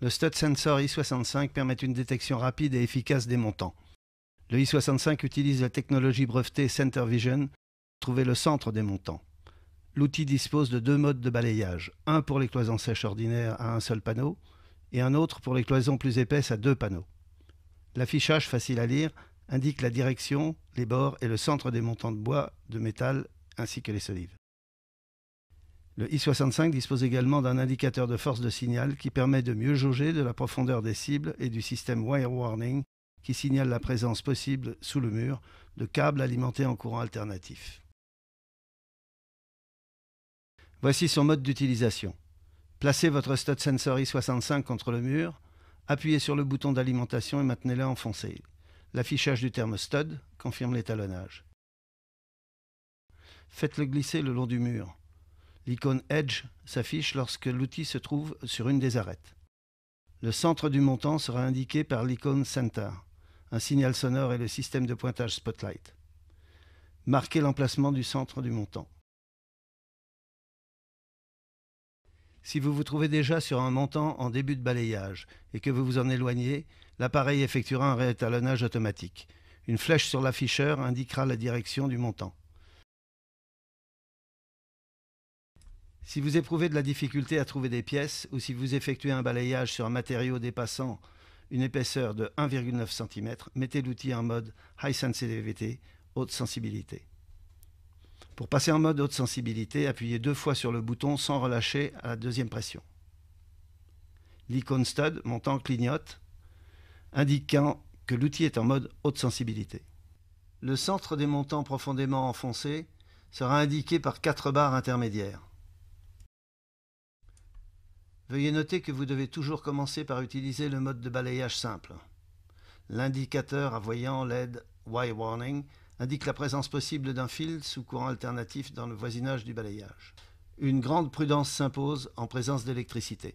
le Stud Sensor I65 permet une détection rapide et efficace des montants. Le I65 utilise la technologie brevetée Center Vision, trouver le centre des montants. L'outil dispose de deux modes de balayage, un pour les cloisons sèches ordinaires à un seul panneau et un autre pour les cloisons plus épaisses à deux panneaux. L'affichage facile à lire indique la direction, les bords et le centre des montants de bois, de métal ainsi que les solives. Le I65 dispose également d'un indicateur de force de signal qui permet de mieux jauger de la profondeur des cibles et du système Wire Warning qui signale la présence possible sous le mur de câbles alimentés en courant alternatif. Voici son mode d'utilisation. Placez votre stud sensor I65 contre le mur, appuyez sur le bouton d'alimentation et maintenez-le enfoncé. L'affichage du terme stud confirme l'étalonnage. Faites-le glisser le long du mur. L'icône Edge s'affiche lorsque l'outil se trouve sur une des arêtes. Le centre du montant sera indiqué par l'icône Center, un signal sonore et le système de pointage Spotlight. Marquez l'emplacement du centre du montant. Si vous vous trouvez déjà sur un montant en début de balayage et que vous vous en éloignez, l'appareil effectuera un réétalonnage automatique. Une flèche sur l'afficheur indiquera la direction du montant. Si vous éprouvez de la difficulté à trouver des pièces ou si vous effectuez un balayage sur un matériau dépassant une épaisseur de 1,9 cm, mettez l'outil en mode High Sensitivity, haute sensibilité. Pour passer en mode haute sensibilité, appuyez deux fois sur le bouton sans relâcher à la deuxième pression. L'icône Stud montant clignote, indiquant que l'outil est en mode haute sensibilité. Le centre des montants profondément enfoncés sera indiqué par quatre barres intermédiaires. Veuillez noter que vous devez toujours commencer par utiliser le mode de balayage simple. L'indicateur à voyant LED Y Warning indique la présence possible d'un fil sous courant alternatif dans le voisinage du balayage. Une grande prudence s'impose en présence d'électricité.